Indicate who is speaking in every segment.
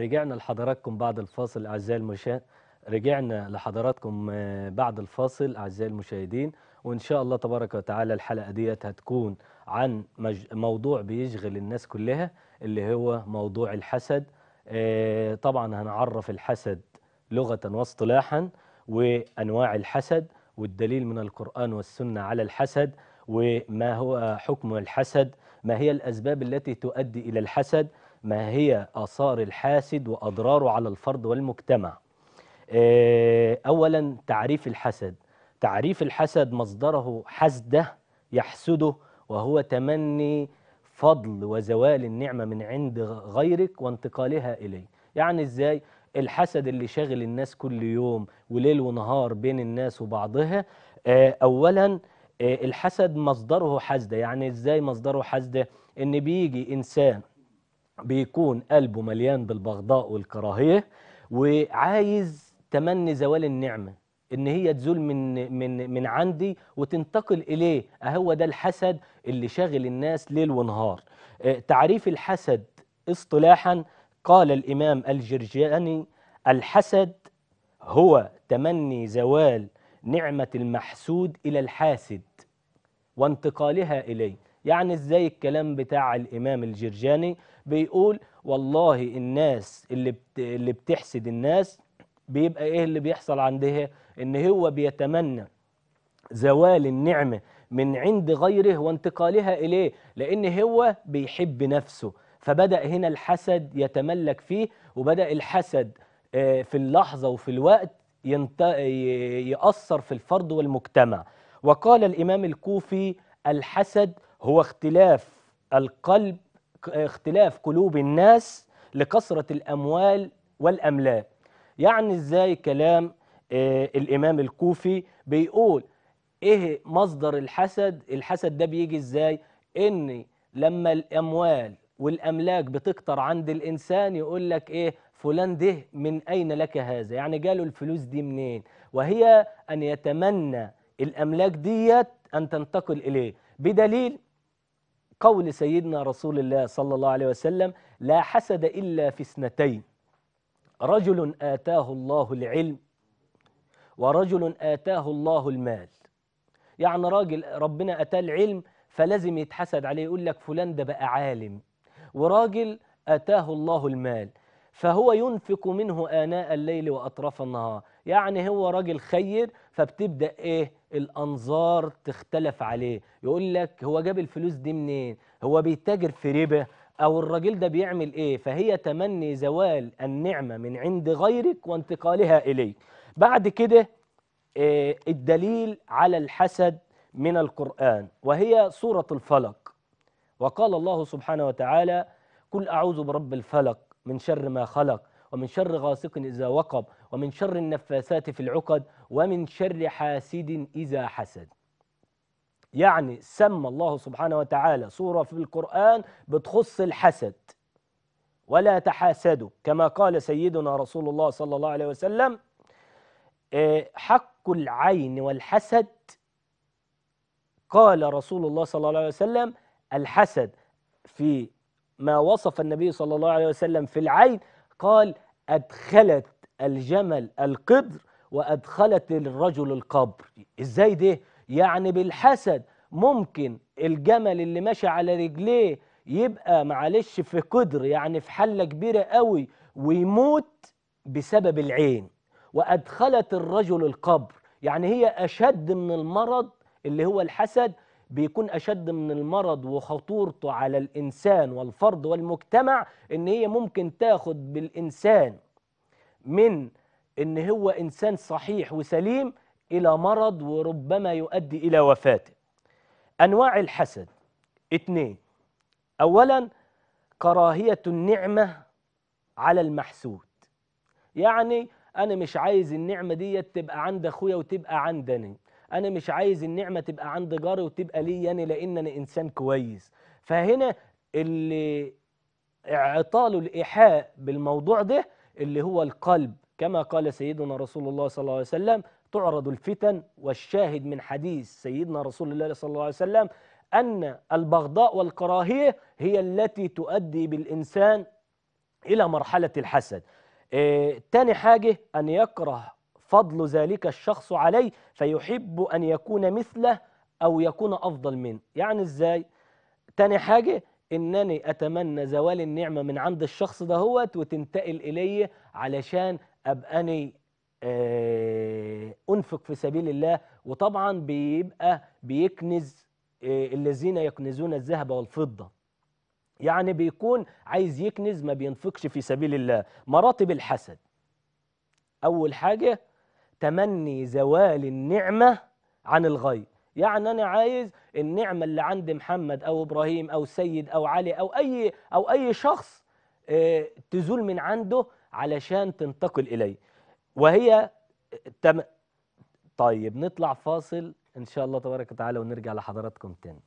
Speaker 1: رجعنا لحضراتكم بعد الفاصل أعزائي المشاهد رجعنا لحضراتكم آه، بعد الفاصل أعزائي المشاهدين وإن شاء الله تبارك وتعالى الحلقة ديت هتكون عن مج... موضوع بيشغل الناس كلها اللي هو موضوع الحسد آه، طبعا هنعرف الحسد لغة واصطلاحا وأنواع الحسد والدليل من القرآن والسنة على الحسد وما هو حكم الحسد ما هي الأسباب التي تؤدي إلى الحسد ما هي آثار الحاسد وأضراره على الفرد والمجتمع آه، أولا تعريف الحسد تعريف الحسد مصدره حسده يحسده وهو تمني فضل وزوال النعمة من عند غيرك وانتقالها إليه يعني إزاي؟ الحسد اللي شاغل الناس كل يوم وليل ونهار بين الناس وبعضها آه، أولا آه، الحسد مصدره حسده يعني إزاي مصدره حسده؟ إن بيجي إنسان بيكون قلبه مليان بالبغضاء والكراهية وعايز تمني زوال النعمة ان هي تزول من من من عندي وتنتقل اليه اهو ده الحسد اللي شاغل الناس ليل ونهار آه، تعريف الحسد اصطلاحا قال الامام الجرجاني الحسد هو تمني زوال نعمه المحسود الى الحاسد وانتقالها اليه يعني ازاي الكلام بتاع الامام الجرجاني بيقول والله الناس اللي اللي بتحسد الناس بيبقى ايه اللي بيحصل عندها ان هو بيتمنى زوال النعمه من عند غيره وانتقالها اليه لان هو بيحب نفسه فبدا هنا الحسد يتملك فيه وبدا الحسد آه، في اللحظه وفي الوقت ياثر في الفرد والمجتمع وقال الامام الكوفي الحسد هو اختلاف القلب آه، اختلاف قلوب الناس لكثرة الأموال والأملاك يعني إزاي كلام آه الإمام الكوفي بيقول إيه مصدر الحسد الحسد ده بيجي إزاي إن لما الأموال والأملاك بتكتر عند الإنسان يقول لك إيه فلان ده من أين لك هذا يعني جاله الفلوس دي منين وهي أن يتمنى الأملاك ديت أن تنتقل إليه بدليل قول سيدنا رسول الله صلى الله عليه وسلم لا حسد إلا في اثنتين رجل آتاه الله العلم ورجل آتاه الله المال يعني راجل ربنا أتاه العلم فلازم يتحسد عليه يقول لك فلان ده بقى عالم وراجل أتاه الله المال فهو ينفق منه آناء الليل وأطراف النهار يعني هو راجل خير فبتبدأ إيه الأنظار تختلف عليه يقول لك هو جاب الفلوس دي منين هو بيتاجر في ربا أو الراجل ده بيعمل إيه فهي تمني زوال النعمة من عند غيرك وانتقالها إليك بعد كده إيه الدليل على الحسد من القرآن وهي سورة الفلق وقال الله سبحانه وتعالى قل أعوذ برب الفلق من شر ما خلق ومن شر غاسق إذا وقب ومن شر النفاثات في العقد ومن شر حاسد إذا حسد يعني سمى الله سبحانه وتعالى سورة في القرآن بتخص الحسد ولا تحاسدوا كما قال سيدنا رسول الله صلى الله عليه وسلم إيه، حق العين والحسد قال رسول الله صلى الله عليه وسلم الحسد في ما وصف النبي صلى الله عليه وسلم في العين قال أدخلت الجمل القدر وأدخلت الرجل القبر إزاي ده؟ يعني بالحسد ممكن الجمل اللي ماشي على رجليه يبقى معلش في قدر يعني في حلة كبيرة قوي ويموت بسبب العين وأدخلت الرجل القبر يعني هي أشد من المرض اللي هو الحسد بيكون أشد من المرض وخطورته على الإنسان والفرد والمجتمع إن هي ممكن تاخد بالإنسان من إن هو إنسان صحيح وسليم إلى مرض وربما يؤدي إلى وفاته أنواع الحسد اتنين أولا كراهية النعمة على المحسود يعني أنا مش عايز النعمة دي تبقى عند أخويا وتبقى عندني انا مش عايز النعمه تبقى عند جاري وتبقى لي يعني لان انا انسان كويس فهنا اللي اعطاله الايحاء بالموضوع ده اللي هو القلب كما قال سيدنا رسول الله صلى الله عليه وسلم تعرض الفتن والشاهد من حديث سيدنا رسول الله صلى الله عليه وسلم أن البغضاء والكراهية هي التي تؤدي بالإنسان إلى مرحلة الحسد إيه تاني حاجة أن يكره فضل ذلك الشخص عليه فيحب أن يكون مثله أو يكون أفضل منه يعني إزاي؟ تاني حاجة إنني أتمنى زوال النعمة من عند الشخص دهوت وتنتقل إلي علشان أبقاني آه، أنفق في سبيل الله وطبعا بيبقى بيكنز آه، الذين يكنزون الذهب والفضة يعني بيكون عايز يكنز ما بينفقش في سبيل الله مراتب الحسد أول حاجة تمني زوال النعمة عن الغير يعني أنا عايز النعمة اللي عند محمد أو إبراهيم أو سيد أو علي أو أي, أو أي شخص آه، تزول من عنده علشان تنتقل إلي وهي تم... طيب نطلع فاصل إن شاء الله تبارك وتعالى ونرجع لحضراتكم تاني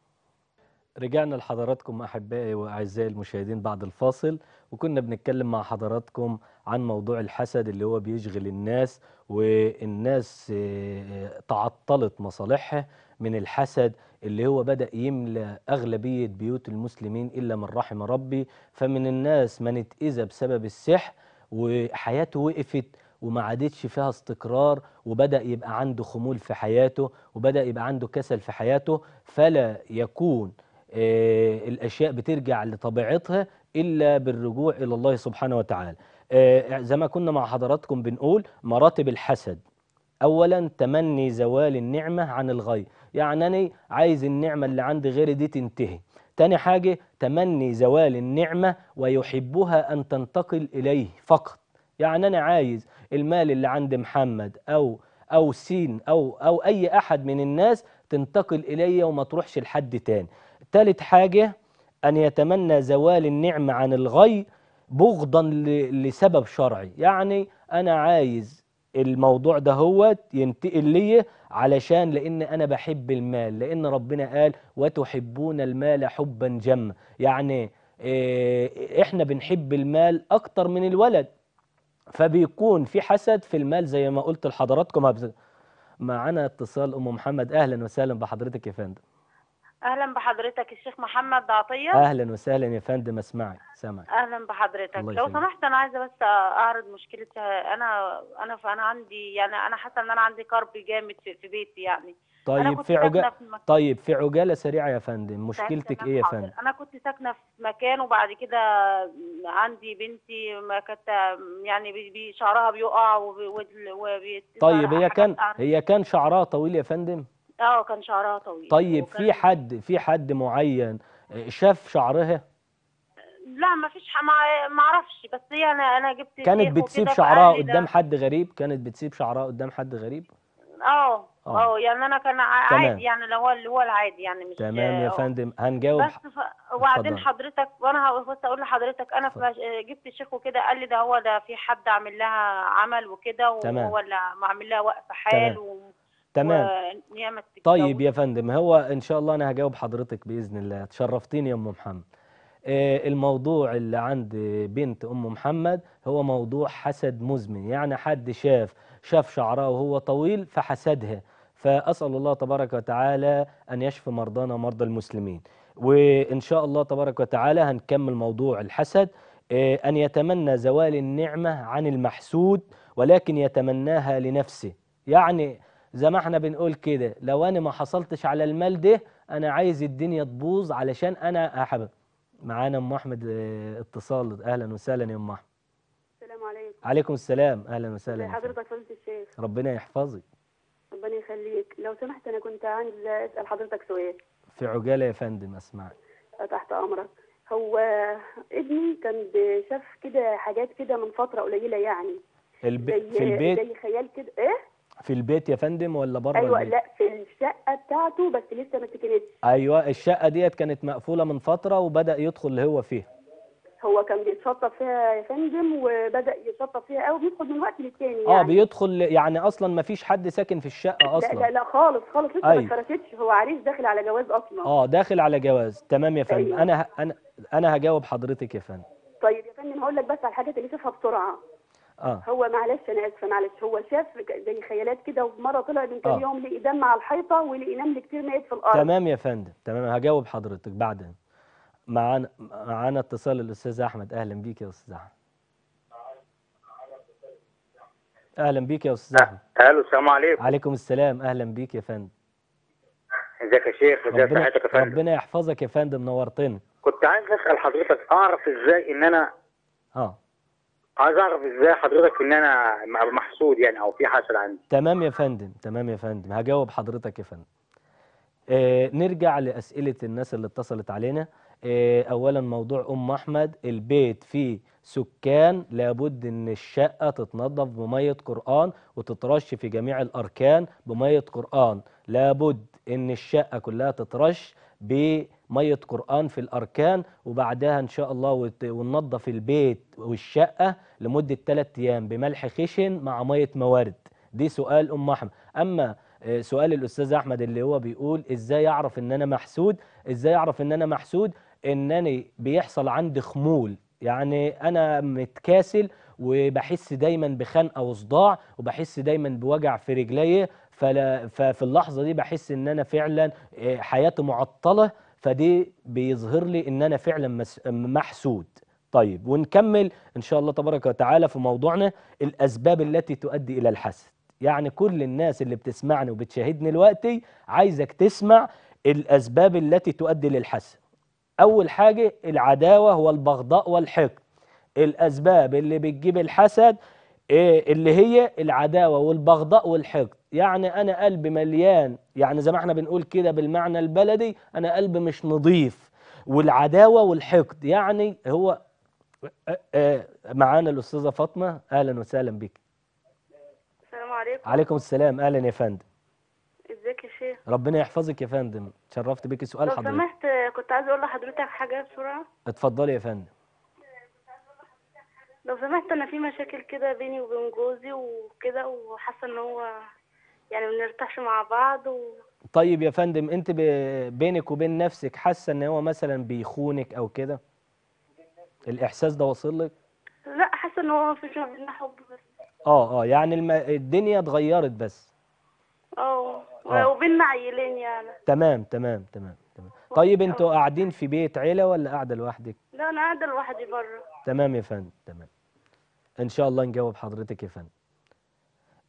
Speaker 1: رجعنا لحضراتكم أحبائي وأعزائي المشاهدين بعد الفاصل وكنا بنتكلم مع حضراتكم عن موضوع الحسد اللي هو بيشغل الناس والناس آه، آه، تعطلت مصالحها من الحسد اللي هو بدأ يملى أغلبية بيوت المسلمين إلا من رحم ربي فمن الناس من اتاذى بسبب السحر وحياته وقفت وما عادتش فيها استقرار وبدأ يبقى عنده خمول في حياته وبدأ يبقى عنده كسل في حياته فلا يكون آه، الأشياء بترجع لطبيعتها إلا بالرجوع إلى الله سبحانه وتعالى آه، زي ما كنا مع حضراتكم بنقول مراتب الحسد أولا تمني زوال النعمة عن الغير يعني أنا عايز النعمة اللي عند غيري دي تنتهي تاني حاجة تمني زوال النعمة ويحبها أن تنتقل إليه فقط يعني أنا عايز المال اللي عند محمد أو أو سين أو أو أي أحد من الناس تنتقل إلي وما تروحش لحد تاني ثالث حاجة أن يتمنى زوال النعمة عن الغي بغضا لسبب شرعي يعني أنا عايز الموضوع ده هو ينتقل لي علشان لأن أنا بحب المال لأن ربنا قال وتحبون المال حبا جما يعني آه، إحنا بنحب المال أكتر من الولد فبيكون في حسد في المال زي ما قلت لحضراتكم معانا اتصال أم محمد أهلا وسهلا بحضرتك يا فندم
Speaker 2: اهلا بحضرتك الشيخ محمد عطيه اهلا
Speaker 1: وسهلا يا فندم اسمعي سامعك
Speaker 2: اهلا بحضرتك لو سمحت انا عايزه بس اعرض مشكله انا انا انا عندي يعني انا حاسه ان انا عندي كرب جامد في بيتي يعني طيب في عجاله
Speaker 1: طيب في عجاله سريعه يا فندم مشكلتك ايه يا فندم
Speaker 2: انا كنت ساكنه في مكان وبعد كده عندي بنتي ما كانت يعني بي شعرها بيقع وبي... وبي... طيب
Speaker 1: هي كان هي كان شعرها طويل يا فندم
Speaker 2: اه كان شعرها طويل
Speaker 1: طيب وكان... في حد في حد معين شاف شعرها
Speaker 2: لا ما فيش ما اعرفش بس هي انا انا جبت كانت بتسيب شعرها قدام
Speaker 1: حد غريب كانت بتسيب شعرها قدام حد غريب
Speaker 2: اه اه, اه، يعني انا كان عادي تمام. يعني اللي هو اللي هو العادي يعني مش تمام يا آه. فندم هنجاوب بس ف... وبعدين حضرتك وانا بس اقول لحضرتك انا ف... آه، جبت الشيخ وكده قال لي ده هو ده في حد عامل لها عمل وكده وهو اللي عامل لها وقف حال تمام. و... تمام ونعمه
Speaker 1: طيب يا فندم هو ان شاء الله انا هجاوب حضرتك باذن الله تشرفتيني يا ام محمد آه، الموضوع اللي عند بنت ام محمد هو موضوع حسد مزمن يعني حد شاف شاف شعرها وهو طويل فحسدها فاسال الله تبارك وتعالى ان يشفي مرضانا ومرضى المسلمين وان شاء الله تبارك وتعالى هنكمل موضوع الحسد آه، ان يتمنى زوال النعمه عن المحسود ولكن يتمناها لنفسه يعني زي ما احنا بنقول كده لو انا ما حصلتش على المال ده انا عايز الدنيا تبوظ علشان انا احب معانا ام احمد آه، اتصال اهلا وسهلا يا ام احمد
Speaker 2: السلام عليكم عليكم
Speaker 1: السلام اهلا وسهلا حضرتك
Speaker 2: فضيله الشيخ
Speaker 1: ربنا يحفظك
Speaker 2: ربنا يخليك لو سمحت انا كنت عايز اسال حضرتك سؤال
Speaker 1: في عجاله يا فندم اسمع
Speaker 2: آه، تحت امرك هو ابني كان شاف كده حاجات كده من فتره قليله يعني
Speaker 1: الب... في البيت زي
Speaker 2: خيال كده ايه
Speaker 1: في البيت يا فندم ولا بره ايوه البيت؟ لا
Speaker 2: في الشقه بتاعته بس لسه ما سكنتش
Speaker 1: ايوه الشقه ديت كانت مقفوله من فتره وبدا يدخل اللي هو فيها
Speaker 2: هو كان بيتشطب فيها يا فندم وبدا يشطب فيها قوي بيدخل من وقت للتاني آه، يعني اه
Speaker 1: بيدخل يعني اصلا ما فيش حد ساكن في الشقه اصلا لا لا,
Speaker 2: لا خالص خالص لسه أيوة. ما اتفرشتش هو عريس داخل على جواز اصلا اه
Speaker 1: داخل على جواز تمام يا فندم أيوة. انا انا انا هجاوب حضرتك يا فندم
Speaker 2: طيب يا فندم هقول لك بس على الحاجات اللي شافها بسرعه آه. هو معلش انا اسفه معلش هو شاف زي خيالات كده ومره طلع من كام آه. يوم لقي دم على الحيطه ولقي نمل كتير ميت في الارض تمام
Speaker 1: يا فندم تمام هجاوب حضرتك بعدين معانا معانا اتصال الاستاذ احمد اهلا بيك يا استاذ احمد اهلا بيك يا استاذ احمد الو السلام عليكم وعليكم السلام اهلا بيك يا فندم
Speaker 2: ازيك يا شيخ ازيك صحتك يا فندم
Speaker 1: ربنا يحفظك يا فندم نورتنا
Speaker 2: كنت عايز اسال حضرتك اعرف ازاي ان انا اه عايز اعرف ازاي حضرتك ان انا محسود يعني او في
Speaker 1: حسد عندي تمام يا فندم تمام يا فندم هجاوب حضرتك يا فندم آه نرجع لاسئله الناس اللي اتصلت علينا آه اولا موضوع ام احمد البيت فيه سكان لابد ان الشقه تتنظف بميه قران وتترش في جميع الاركان بميه قران لابد ان الشقه كلها تترش ب ميه قران في الاركان وبعدها ان شاء الله وننظف البيت والشقه لمده ثلاث ايام بملح خشن مع ميه موارد دي سؤال ام احمد اما آه، سؤال الاستاذ احمد اللي هو بيقول ازاي اعرف ان انا محسود ازاي اعرف ان انا محسود انني بيحصل عندي خمول يعني انا متكاسل وبحس دايما بخنقه وصداع وبحس دايما بوجع في رجلي ففي اللحظه دي بحس ان انا فعلا آه، حياتي معطله فدي بيظهر لي ان انا فعلا محسود طيب ونكمل ان شاء الله تبارك وتعالى في موضوعنا الاسباب التي تؤدي الى الحسد يعني كل الناس اللي بتسمعني وبتشاهدني دلوقتي عايزك تسمع الاسباب التي تؤدي للحسد اول حاجه العداوه والبغضاء والحقد الاسباب اللي بتجيب الحسد إيه، اللي هي العداوة والبغضاء والحقد يعني أنا قلبي مليان يعني زي ما احنا بنقول كده بالمعنى البلدي أنا قلبي مش نظيف والعداوة والحقد يعني هو آه، آه، معانا الأستاذة فاطمة أهلا وسهلا بك
Speaker 2: السلام عليكم عليكم
Speaker 1: السلام أهلا يا فندم
Speaker 2: ازيك يا شيخ
Speaker 1: ربنا يحفظك يا فندم تشرفت بيك سؤال حضرتك لو سمحت
Speaker 2: كنت عايز اقول لحضرتك حاجه بسرعه
Speaker 1: اتفضلي يا فندم
Speaker 2: لو سمحت انا في مشاكل كده بيني وبين جوزي وكده وحاسه ان هو يعني ما بنرتاحش مع بعض و...
Speaker 1: طيب يا فندم انت بينك وبين نفسك حاسه ان هو مثلا بيخونك او كده الاحساس ده واصل لك
Speaker 2: لا حاسه ان هو ما فيش بيننا حب بس
Speaker 1: اه اه يعني الم... الدنيا اتغيرت بس
Speaker 2: اه, آه. وبيننا عيلين يعني
Speaker 1: تمام تمام تمام طيب انتوا قاعدين في بيت عيلة ولا قاعدة لوحدك؟
Speaker 2: لا أنا قاعدة لوحدي بره
Speaker 1: تمام يا فندم تمام ان شاء الله نجاوب حضرتك يا فندم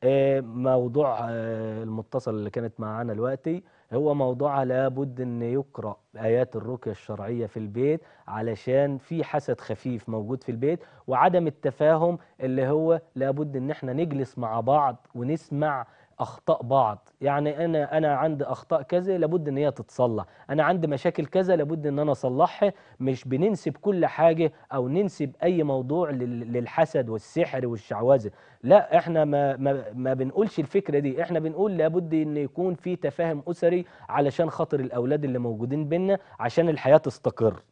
Speaker 1: آه، موضوع آه، المتصل اللي كانت معانا دلوقتي هو موضوعها لابد ان يقرا ايات الرقيه الشرعيه في البيت علشان في حسد خفيف موجود في البيت وعدم التفاهم اللي هو لابد ان احنا نجلس مع بعض ونسمع اخطاء بعض يعني انا انا عندي اخطاء كذا لابد ان هي تتصلح انا عندي مشاكل كذا لابد ان انا اصلحها مش بننسب كل حاجه او ننسب اي موضوع للحسد والسحر والشعوذه لا احنا ما, ما ما بنقولش الفكره دي احنا بنقول لابد ان يكون في تفاهم اسري علشان خاطر الاولاد اللي موجودين بينا عشان الحياه تستقر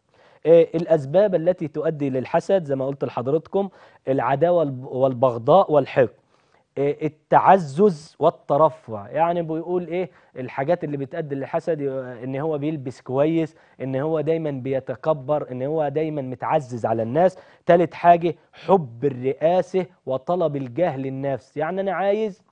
Speaker 1: آه، الأسباب التي تؤدي للحسد زي ما قلت لحضرتكم العداوة والبغضاء والحقد آه، التعزز والترفع يعني بيقول ايه الحاجات اللي بتأدي للحسد آه، ان هو بيلبس كويس ان هو دايما بيتكبر ان هو دايما متعزز على الناس تالت حاجة حب الرئاسة وطلب الجهل النفس يعني انا عايز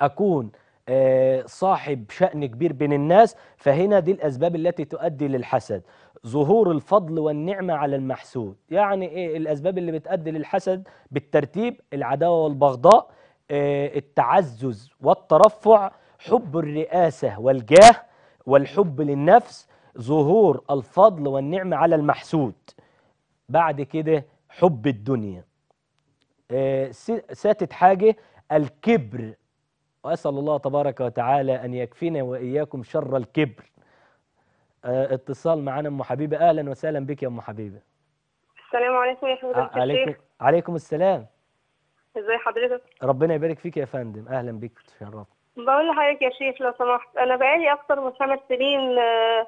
Speaker 1: اكون آه، صاحب شأن كبير بين الناس فهنا دي الأسباب التي تؤدي للحسد ظهور الفضل والنعمة على المحسود يعني إيه الأسباب اللي بتؤدي للحسد بالترتيب العداوة والبغضاء آه، التعزز والترفع حب الرئاسة والجاه والحب للنفس ظهور الفضل والنعمة على المحسود بعد كده حب الدنيا آه، ساتت حاجة الكبر وأسأل الله تبارك وتعالى أن يكفينا وإياكم شر الكبر آه، اتصال معانا أم حبيبة أهلا وسهلا بك يا أم حبيبة السلام
Speaker 3: عليكم يا فندم آه، عليكم
Speaker 1: عليكم السلام
Speaker 3: ازي حضرتك
Speaker 1: ربنا يبارك فيك يا فندم اهلا بك تشرفت
Speaker 3: بقول لحضرتك يا شيخ لو سمحت انا بقالي اكثر من خمس سنين آه،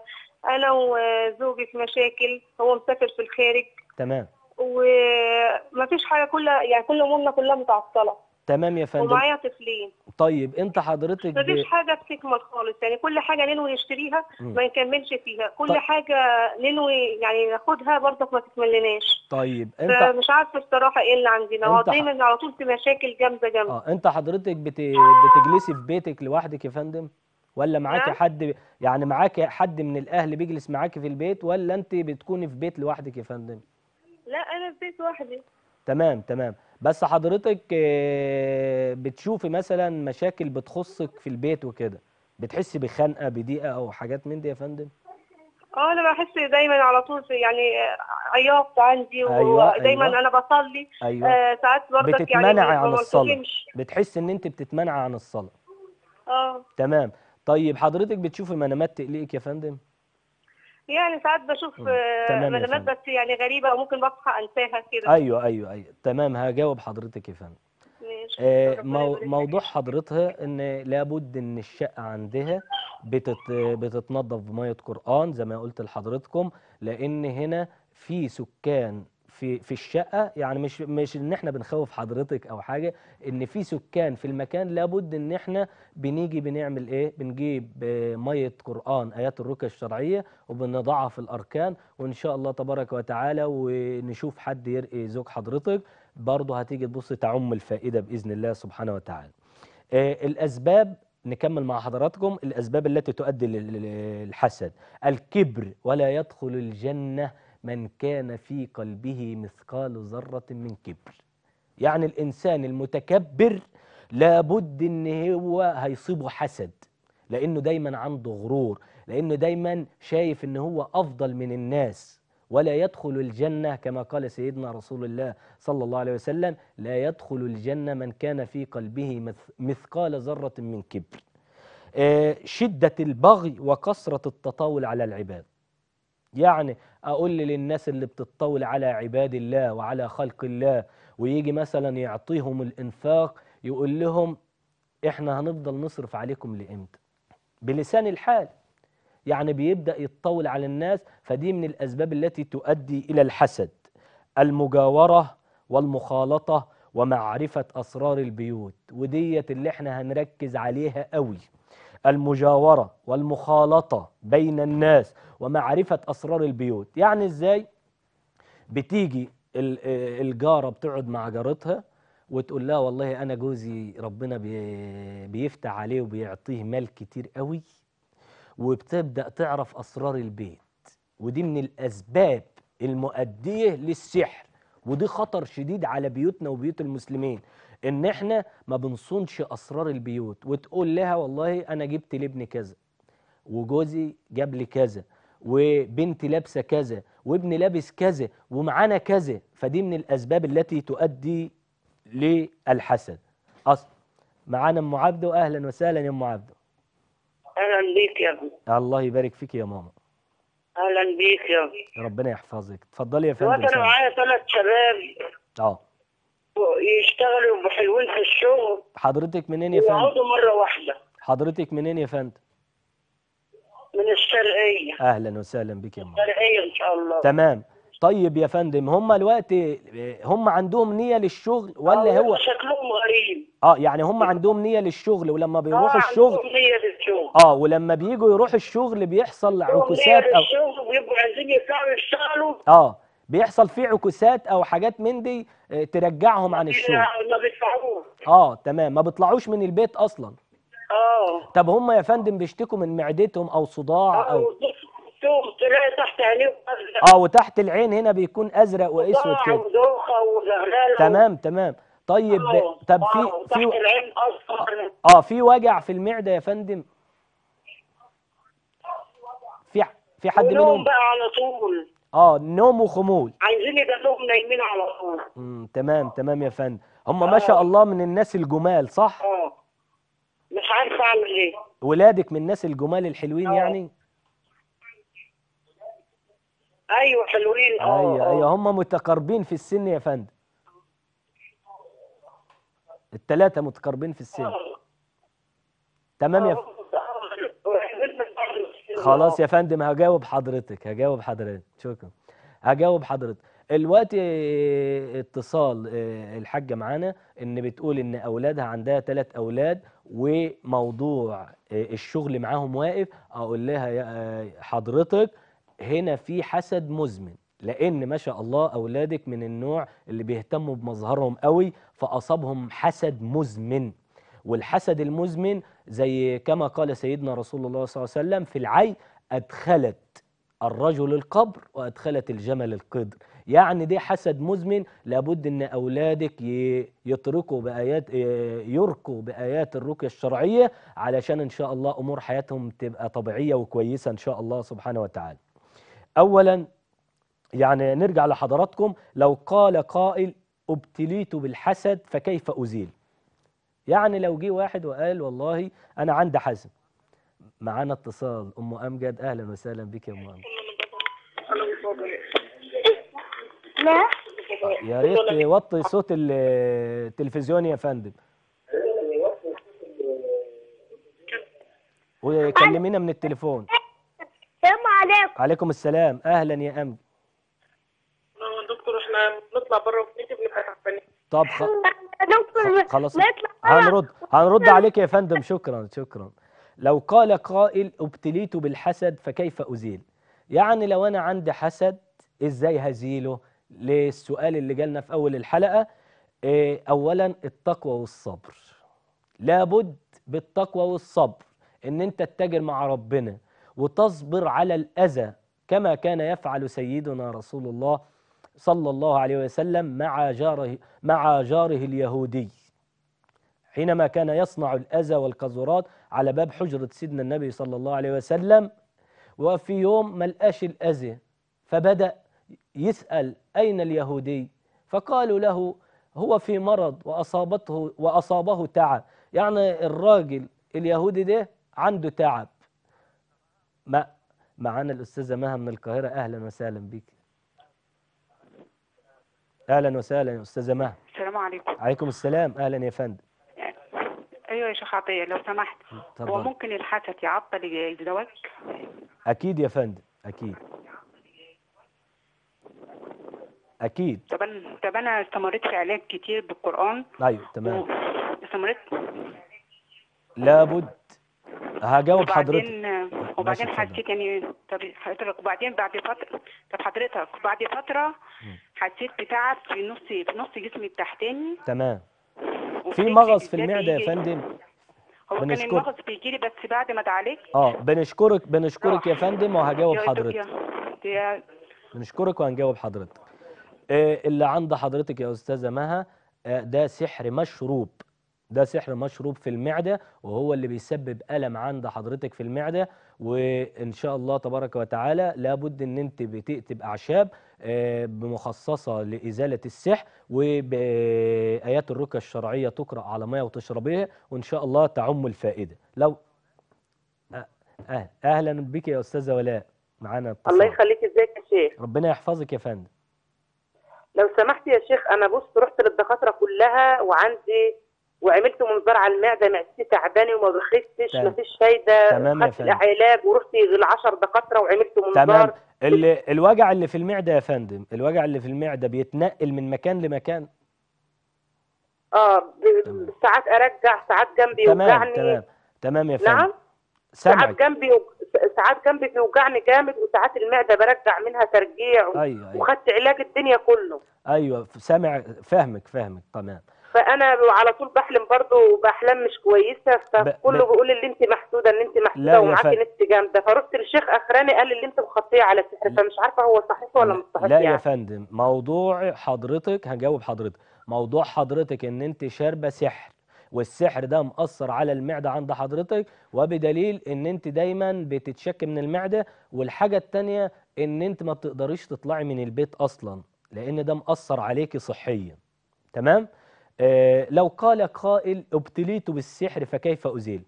Speaker 3: انا وزوجي في مشاكل هو مسافر في الخارج تمام ومفيش حاجه كلها يعني كل امورنا كلها متعطله
Speaker 1: تمام يا فندم ومعايا طفلين طيب انت حضرتك مفيش
Speaker 3: حاجه بتكمل خالص يعني كل حاجه ننوي نشتريها ما نكملش فيها كل طيب. حاجه ننوي يعني ناخدها برضك ما تكملناش
Speaker 1: طيب انت مش
Speaker 3: عارفه الصراحه ايه اللي عندنا هو دايما على طول في مشاكل جامده جامده اه
Speaker 1: انت حضرتك بت... بتجلسي في بيتك لوحدك يا فندم ولا معاكي نعم. حد يعني معاكي حد من الاهل بيجلس معاكي في البيت ولا انت بتكوني في بيت لوحدك يا فندم
Speaker 3: لا انا في بيت لوحدي
Speaker 1: تمام تمام بس حضرتك آه، بتشوفي مثلا مشاكل بتخصك في البيت وكده بتحسي بخنقه بضيقه او حاجات من دي يا فندم
Speaker 3: اه انا بحس دايما على طول في يعني آه، عياط عندي أيوة ودايما أيوة انا بصلي أيوة آه ساعات برضك يعني بتتمنعي يعني عن الصلاه
Speaker 1: بتحس ان انت بتتمنعي عن الصلاه اه تمام طيب حضرتك بتشوفي منامات تقلقك يا فندم
Speaker 3: يعني ساعات بشوف معلومات آه، بس يعني غريبه وممكن بصحى انساها
Speaker 1: كده ايوه ايوه ايوه تمام هجاوب حضرتك يا فندم آه، موضوع حضرتها ان لابد ان الشقه عندها بتت بتتنضف بميه قران زي ما قلت لحضرتكم لان هنا في سكان في في الشقه يعني مش مش ان احنا بنخوف حضرتك او حاجه ان في سكان في المكان لابد ان احنا بنيجي بنعمل ايه بنجيب آه، ميه قران ايات الرقيه الشرعيه وبنضعها في الاركان وان شاء الله تبارك وتعالى ونشوف حد يرقي زوج حضرتك برضه هتيجي تبص تعم الفائده باذن الله سبحانه وتعالى آه، الاسباب نكمل مع حضراتكم الاسباب التي تؤدي للحسد الكبر ولا يدخل الجنه من كان في قلبه مثقال ذرة من كبر يعني الإنسان المتكبر لابد إن هو هيصيبه حسد لأنه دايما عنده غرور لأنه دايما شايف إن هو أفضل من الناس ولا يدخل الجنة كما قال سيدنا رسول الله صلى الله عليه وسلم لا يدخل الجنة من كان في قلبه مثقال ذرة من كبر آه، شدة البغي وكثرة التطاول على العباد يعني أقول للناس اللي بتطول على عباد الله وعلى خلق الله ويجي مثلا يعطيهم الإنفاق يقول لهم إحنا هنفضل نصرف عليكم لإمتى بلسان الحال يعني بيبدأ يتطول على الناس فدي من الأسباب التي تؤدي إلى الحسد المجاورة والمخالطة ومعرفة أسرار البيوت وديت اللي احنا هنركز عليها قوي المجاورة والمخالطة بين الناس ومعرفة أسرار البيوت يعني إزاي بتيجي الجارة بتقعد مع جارتها وتقول لها والله أنا جوزي ربنا بيفتح عليه وبيعطيه مال كتير قوي وبتبدأ تعرف أسرار البيت ودي من الأسباب المؤدية للسحر ودي خطر شديد على بيوتنا وبيوت المسلمين ان احنا ما بنصونش اسرار البيوت وتقول لها والله انا جبت لابني كذا وجوزي جاب لي كذا وبنتي لابسه كذا وابني لابس كذا ومعانا كذا فدي من الاسباب التي تؤدي للحسد اصلا معانا ام عبده اهلا وسهلا يا ام عبده
Speaker 3: اهلا بيك يا ابني
Speaker 1: الله يبارك فيك يا ماما
Speaker 3: اهلا بيك يا ابني
Speaker 1: ربنا يحفظك اتفضلي يا فندم انا معايا
Speaker 3: ثلاث شباب اه يشتغلوا بحلوين في الشغل
Speaker 1: حضرتك منين يا فندم؟ يقعدوا
Speaker 3: مرة واحدة
Speaker 1: حضرتك منين يا فندم؟
Speaker 3: من الشرقية
Speaker 1: أهلا وسهلا بك يا ماما
Speaker 3: الشرقية إن شاء الله تمام
Speaker 1: طيب يا فندم هم الوقت هم عندهم نية للشغل ولا آه، هو
Speaker 3: شكلهم غريب
Speaker 1: اه يعني هم عندهم نية للشغل ولما آه، بيروحوا آه الشغل عندهم
Speaker 3: نية للشغل
Speaker 1: اه ولما بييجوا يروحوا الشغل بيحصل عكوسات او نية
Speaker 3: للشغل بيبقوا عايزين يطلعوا يشتغلوا
Speaker 1: اه بيحصل فيه عكوسات او حاجات من دي آه، ترجعهم عن الشغل ما
Speaker 3: بيطلعوش
Speaker 1: اه تمام ما بيطلعوش من البيت اصلا اه طب هم يا فندم بيشتكوا من معدتهم او صداع آه،
Speaker 3: او تحت عينيه اه
Speaker 1: وتحت العين هنا بيكون ازرق واسود كده تمام تمام طيب أوه. طب في في تحت
Speaker 3: العين اصفر
Speaker 1: اه في وجع في المعده يا فندم في في حد منهم بقى
Speaker 3: على طول
Speaker 1: اه نوم وخمول
Speaker 3: عايزين يدلوهم نايمين على طول
Speaker 1: امم تمام تمام يا فندم هم آه. ما شاء الله من الناس الجمال صح
Speaker 3: اه مش عارفه اعمل ايه
Speaker 1: ولادك من الناس الجمال الحلوين آه. يعني
Speaker 3: ايوه حلوين اه ايوه آه. ايوه هم
Speaker 1: متقاربين في السن يا فندم التلاتة متقاربين في السن آه. تمام يا فندم
Speaker 3: آه. خلاص يا
Speaker 1: فندم هجاوب حضرتك هجاوب حضرتك شكرا هجاوب حضرتك الوقت آه، اتصال آه، الحاجه معانا ان بتقول ان اولادها عندها ثلاث اولاد وموضوع آه، الشغل معاهم واقف اقول لها يا حضرتك هنا في حسد مزمن لان ما شاء الله اولادك من النوع اللي بيهتموا بمظهرهم قوي فاصابهم حسد مزمن والحسد المزمن زي كما قال سيدنا رسول الله صلى الله عليه وسلم في العي أدخلت الرجل القبر وأدخلت الجمل القدر يعني دي حسد مزمن لابد ان اولادك يتركوا بايات آه، يركوا بايات الرقيه الشرعيه علشان ان شاء الله امور حياتهم تبقى طبيعيه وكويسه ان شاء الله سبحانه وتعالى. اولا يعني نرجع لحضراتكم لو قال قائل ابتليت بالحسد فكيف ازيل؟ يعني لو جه واحد وقال والله انا عندي حزم معانا اتصال ام امجد اهلا وسهلا بك يا ام امجد لا يا ريت وطي صوت التلفزيون يا فندم ويكلمينا من التليفون
Speaker 2: السلام عليكم
Speaker 1: عليكم السلام اهلا يا امجد
Speaker 2: دكتور احنا بنطلع بره وبنيجي بنبقى تعبانين طب خلاص هنرد
Speaker 1: هنرد عليك يا فندم شكرا شكرا لو قال قائل ابتليت بالحسد فكيف ازيل يعني لو انا عندي حسد ازاي هزيله للسؤال اللي جالنا في اول الحلقه آه، اولا التقوى والصبر لابد بالتقوى والصبر ان انت تتاجر مع ربنا وتصبر على الاذى كما كان يفعل سيدنا رسول الله صلى الله عليه وسلم مع جاره, مع جاره اليهودي حينما كان يصنع الأذى والقذورات على باب حجرة سيدنا النبي صلى الله عليه وسلم وفي يوم ما لقاش الأذى فبدأ يسأل أين اليهودي فقالوا له هو في مرض وأصابته وأصابه تعب يعني الراجل اليهودي ده عنده تعب ما معانا الأستاذة مها من القاهرة أهلا وسهلا بك اهلا وسهلا يا استاذه مها السلام عليكم عليكم السلام اهلا يا فندم
Speaker 2: ايوه يا شيخ عطيه لو سمحت طبعا. هو ممكن الحسد يعطل الزواج
Speaker 1: اكيد يا فندم اكيد اكيد طب انا
Speaker 2: طب انا استمريت في علاج كتير بالقران
Speaker 1: ايوه تمام استمريت لابد هجاوب حضرتك
Speaker 2: وبعدين حسيت يعني طب حضرتك وبعدين بعد فتره طب حضرتك بعد فتره حسيت بتعب في نص في نص جسمي التحتاني
Speaker 1: تمام في مغص في المعده يا فندم هو بنشكر... كان المغص
Speaker 2: بيجي لي بس بعد ما اتعالجت
Speaker 1: اه بنشكرك بنشكرك يا آه. فندم وهجاوب حضرتك بنشكرك وهنجاوب حضرتك آه، اللي عند حضرتك يا استاذه مها آه، ده سحر مشروب ده سحر مشروب في المعدة وهو اللي بيسبب ألم عند حضرتك في المعدة وإن شاء الله تبارك وتعالى لابد أن أنت بتكتب أعشاب آه، بمخصصة لإزالة السحر وبآيات الرقية الشرعية تقرأ على مية وتشربيها وإن شاء الله تعم الفائدة لو أه- أهلا بك يا أستاذة ولاء معانا الله يخليك ازيك يا شيخ ربنا يحفظك يا فندم لو
Speaker 2: سمحت يا شيخ أنا بص رحت للدكاترة كلها وعندي وعملت منظار على المعده معدتي تعبانه وما بخستش ما فيش فايده تمام اخذت العلاج ورحت للعشر دكاتره وعملت منظار تمام
Speaker 1: اللي الوجع اللي في المعده يا فندم الوجع اللي في المعده بيتنقل من مكان لمكان
Speaker 2: اه ساعات ارجع ساعات جنبي يوجعني تمام
Speaker 1: تمام يا فندم نعم ساعات
Speaker 2: جنبي ساعات جنبي بيوجعني جامد وساعات المعده برجع منها ترجيع أيوة أيوة. وخدت علاج الدنيا كله
Speaker 1: ايوه سامع فاهمك فاهمك تمام
Speaker 2: فانا على طول بحلم برضه وباحلام مش كويسه فكله بيقول اللي انت محسوده ان انت محسوده ومعاكي نت جامده فرحت للشيخ اخراني قال اللي انت مخطيه على سحر فمش عارفه هو صحيح ولا مش
Speaker 1: صحيح لا يعني. يا فندم موضوع حضرتك هجاوب حضرتك موضوع حضرتك ان انت شاربه سحر والسحر ده مأثر على المعدة عند حضرتك وبدليل ان انت دايما بتتشك من المعدة والحاجة التانية ان انت ما بتقدريش تطلعي من البيت اصلا لان ده مأثر عليكي صحيا تمام؟ آه، لو قال قائل ابتليت بالسحر فكيف أزيل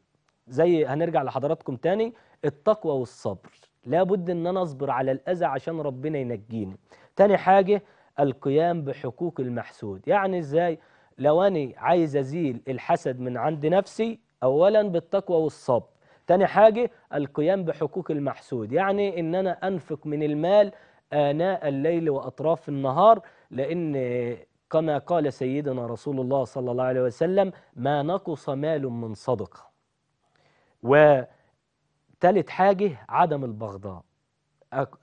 Speaker 1: زي هنرجع لحضراتكم تاني التقوى والصبر لابد ان انا اصبر على الاذى عشان ربنا ينجيني تاني حاجة القيام بحقوق المحسود يعني ازاي لو انا عايز ازيل الحسد من عند نفسي اولا بالتقوى والصبر تاني حاجة القيام بحقوق المحسود يعني ان انا انفق من المال آناء الليل وأطراف النهار لأن كما قال سيدنا رسول الله صلى الله عليه وسلم ما نقص مال من صدقة وثالث حاجة عدم البغضاء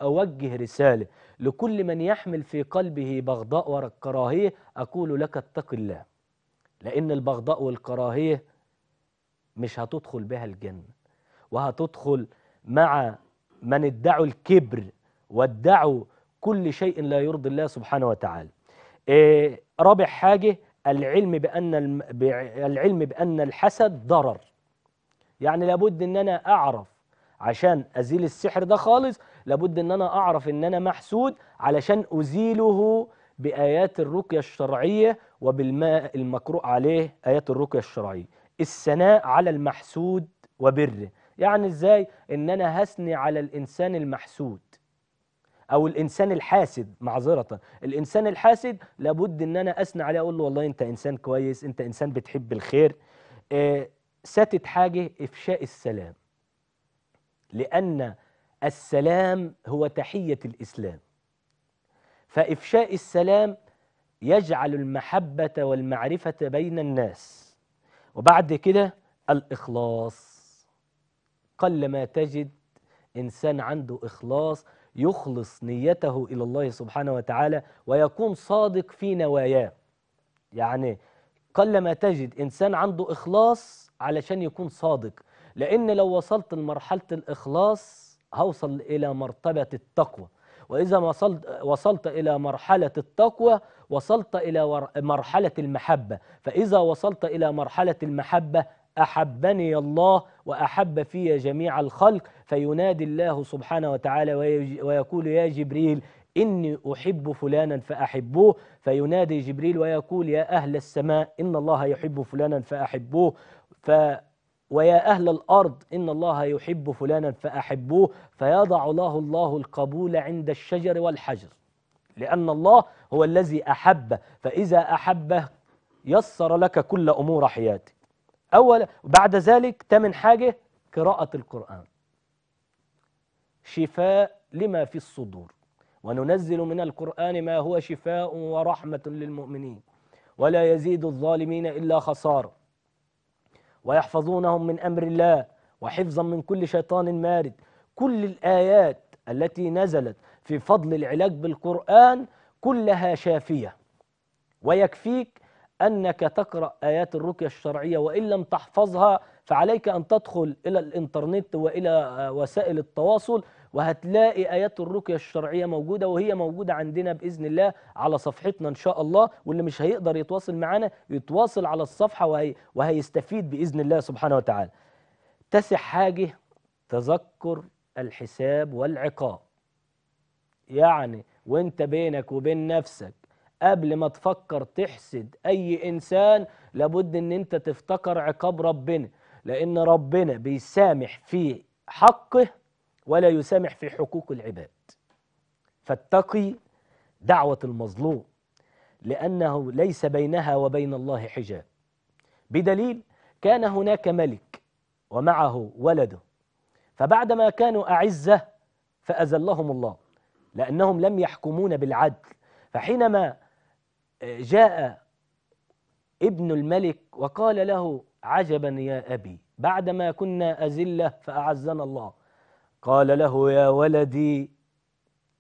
Speaker 1: أوجه رسالة لكل من يحمل في قلبه بغضاء وكراهية أقول لك اتق الله لأن البغضاء والكراهية مش هتدخل بها الجنة وهتدخل مع من ادعوا الكبر وادعوا كل شيء لا يرضي الله سبحانه وتعالى آه، رابع حاجة العلم بأن العلم بأن الحسد ضرر يعني لابد ان انا اعرف عشان ازيل السحر ده خالص لابد ان انا اعرف ان انا محسود علشان ازيله بايات الرقيه الشرعيه وبالماء المقروء عليه ايات الرقيه الشرعيه الثناء على المحسود وبره يعني ازاي ان انا هثني على الانسان المحسود او الانسان الحاسد معذره الانسان الحاسد لابد ان انا اثني عليه اقول له والله انت انسان كويس انت انسان بتحب الخير آه ساتت حاجه افشاء السلام لان السلام هو تحيه الاسلام فافشاء السلام يجعل المحبه والمعرفه بين الناس وبعد كده الاخلاص قل ما تجد انسان عنده اخلاص يخلص نيته إلى الله سبحانه وتعالى ويكون صادق في نواياه يعني قلما تجد إنسان عنده إخلاص علشان يكون صادق لأن لو وصلت لمرحلة الإخلاص هوصل إلى مرتبة التقوى وإذا وصلت, وصلت إلى مرحلة التقوى وصلت إلى مرحلة المحبة فإذا وصلت إلى مرحلة المحبة أحبني الله وأحب في جميع الخلق فينادي الله سبحانه وتعالى ويقول يا جبريل إني أحب فلانا فأحبوه فينادي جبريل ويقول يا أهل السماء إن الله يحب فلانا فأحبوه ف ويا أهل الأرض إن الله يحب فلانا فأحبوه فيضع الله الله القبول عند الشجر والحجر لأن الله هو الذي أحب فإذا أحبه يسر لك كل أمور حياتك أول بعد ذلك ثامن حاجة قراءة القرآن شفاء لما في الصدور وننزل من القرآن ما هو شفاء ورحمة للمؤمنين ولا يزيد الظالمين إلا خسارة ويحفظونهم من أمر الله وحفظا من كل شيطان مارد كل الآيات التي نزلت في فضل العلاج بالقرآن كلها شافية ويكفيك أنك تقرأ آيات الرقية الشرعية وإن لم تحفظها فعليك أن تدخل إلى الإنترنت وإلى وسائل التواصل وهتلاقي آيات الرقية الشرعية موجودة وهي موجودة عندنا بإذن الله على صفحتنا إن شاء الله واللي مش هيقدر يتواصل معنا يتواصل على الصفحة وهي وهيستفيد بإذن الله سبحانه وتعالى تسع حاجة تذكر الحساب والعقاب يعني وانت بينك وبين نفسك قبل ما تفكر تحسد اي انسان لابد ان انت تفتكر عقاب ربنا لان ربنا بيسامح في حقه ولا يسامح في حقوق العباد فاتقي دعوه المظلوم لانه ليس بينها وبين الله حجاب بدليل كان هناك ملك ومعه ولده فبعدما كانوا اعزه فاذلهم الله لانهم لم يحكمون بالعدل فحينما جاء ابن الملك وقال له عجبا يا أبي بعدما كنا أزلة فأعزنا الله قال له يا ولدي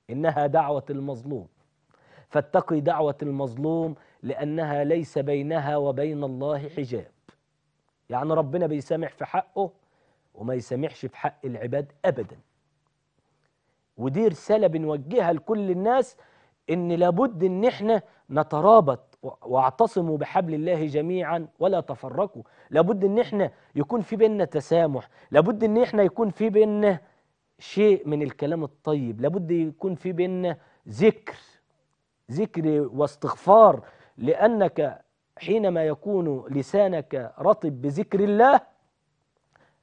Speaker 1: إنها دعوة المظلوم فاتقي دعوة المظلوم لأنها ليس بينها وبين الله حجاب يعني ربنا بيسامح في حقه وما يسامحش في حق العباد أبدا ودي رسالة بنوجهها لكل الناس ان لابد ان احنا نترابط واعتصموا بحبل الله جميعا ولا تفرقوا لابد ان احنا يكون في بيننا تسامح لابد ان احنا يكون في بيننا شيء من الكلام الطيب لابد يكون في بيننا ذكر ذكر واستغفار لانك حينما يكون لسانك رطب بذكر الله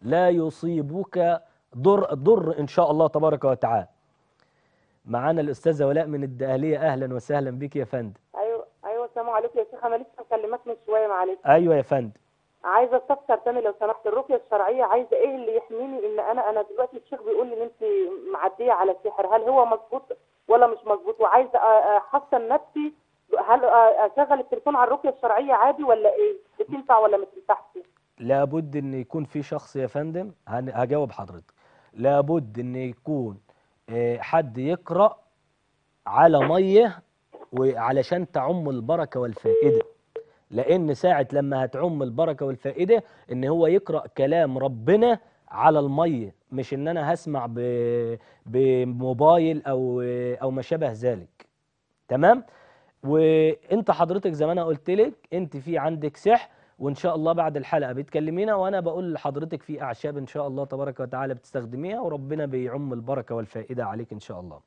Speaker 1: لا يصيبك ضر ضر ان شاء الله تبارك وتعالى معانا الاستاذه ولاء من الدقهليه اهلا وسهلا بك يا فندم
Speaker 2: ايوه ايوه السلام عليكم يا شيخه انا لسه مكلمك من شويه معلش
Speaker 1: ايوه يا فندم
Speaker 2: عايزه استفسر تاني لو سمحت الرقيه الشرعيه عايزه ايه اللي يحميني ان انا انا دلوقتي الشيخ بيقول لي ان انت معديه على سحر هل هو مظبوط ولا مش مظبوط وعايزه احسن نفسي هل اشغل التليفون على الرقيه الشرعيه عادي ولا ايه بتنفع ولا ما تنفعش
Speaker 1: لابد ان يكون في شخص يا فندم هجاوب حضرتك لابد ان يكون آه، حد يقرأ على مية وعلشان تعم البركة والفائدة لأن ساعة لما هتعم البركة والفائدة إن هو يقرأ كلام ربنا على المية مش إن أنا هسمع بموبايل أو أو ما شابه ذلك تمام وأنت حضرتك زي ما أنا قلت لك أنت في عندك سحر وان شاء الله بعد الحلقه بتكلمينا وانا بقول لحضرتك في اعشاب ان شاء الله تبارك وتعالى بتستخدميها وربنا بيعم البركه والفائده عليك ان شاء الله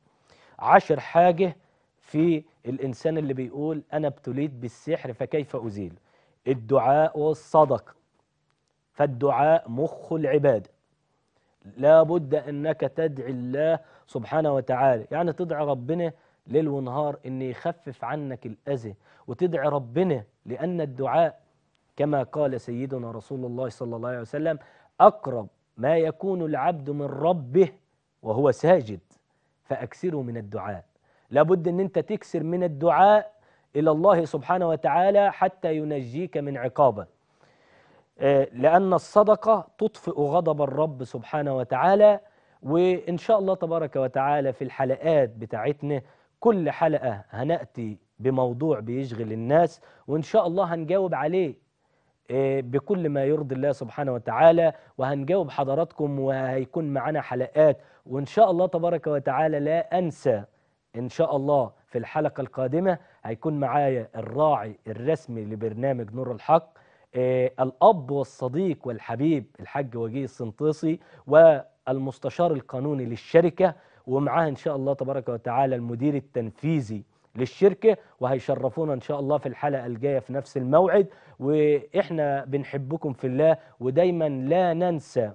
Speaker 1: عشر حاجه في الانسان اللي بيقول انا ابتليت بالسحر فكيف ازيل الدعاء والصدقه فالدعاء مخ العباده لابد انك تدعي الله سبحانه وتعالى يعني تدعي ربنا ليل ونهار ان يخفف عنك الاذى وتدعي ربنا لان الدعاء كما قال سيدنا رسول الله صلى الله عليه وسلم أقرب ما يكون العبد من ربه وهو ساجد فأكسروا من الدعاء لابد أن أنت تكسر من الدعاء إلى الله سبحانه وتعالى حتى ينجيك من عقابه آه، لأن الصدقة تطفئ غضب الرب سبحانه وتعالى وإن شاء الله تبارك وتعالى في الحلقات بتاعتنا كل حلقة هنأتي بموضوع بيشغل الناس وإن شاء الله هنجاوب عليه إيه، بكل ما يرضي الله سبحانه وتعالى وهنجاوب حضراتكم وهيكون معانا حلقات وإن شاء الله تبارك وتعالى لا أنسى إن شاء الله في الحلقة القادمة هيكون معايا الراعي الرسمي لبرنامج نور الحق إيه، الأب والصديق والحبيب الحاج وجيه السنطيسي والمستشار القانوني للشركة ومعاه إن شاء الله تبارك وتعالى المدير التنفيذي للشركة وهيشرفونا إن شاء الله في الحلقة الجاية في نفس الموعد وإحنا بنحبكم في الله ودايما لا ننسى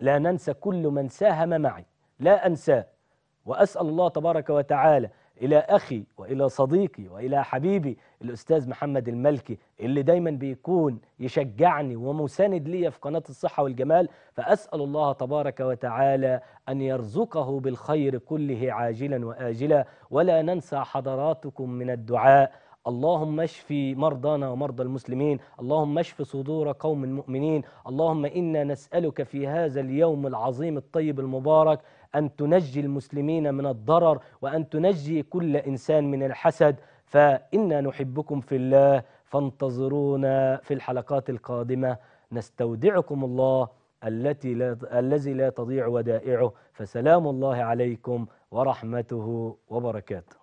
Speaker 1: لا ننسى كل من ساهم معي لا أنساه وأسأل الله تبارك وتعالى إلى أخي وإلى صديقي وإلى حبيبي الأستاذ محمد الملكي اللي دايما بيكون يشجعني ومساند لي في قناة الصحة والجمال فأسأل الله تبارك وتعالى أن يرزقه بالخير كله عاجلا وآجلا ولا ننسى حضراتكم من الدعاء اللهم اشف مرضانا ومرضى المسلمين اللهم اشف صدور قوم المؤمنين اللهم إنا نسألك في هذا اليوم العظيم الطيب المبارك أن تنجي المسلمين من الضرر وأن تنجي كل إنسان من الحسد فإنا نحبكم في الله فانتظرونا في الحلقات القادمة نستودعكم الله التي لا الذي لا تضيع ودائعه فسلام الله عليكم ورحمته وبركاته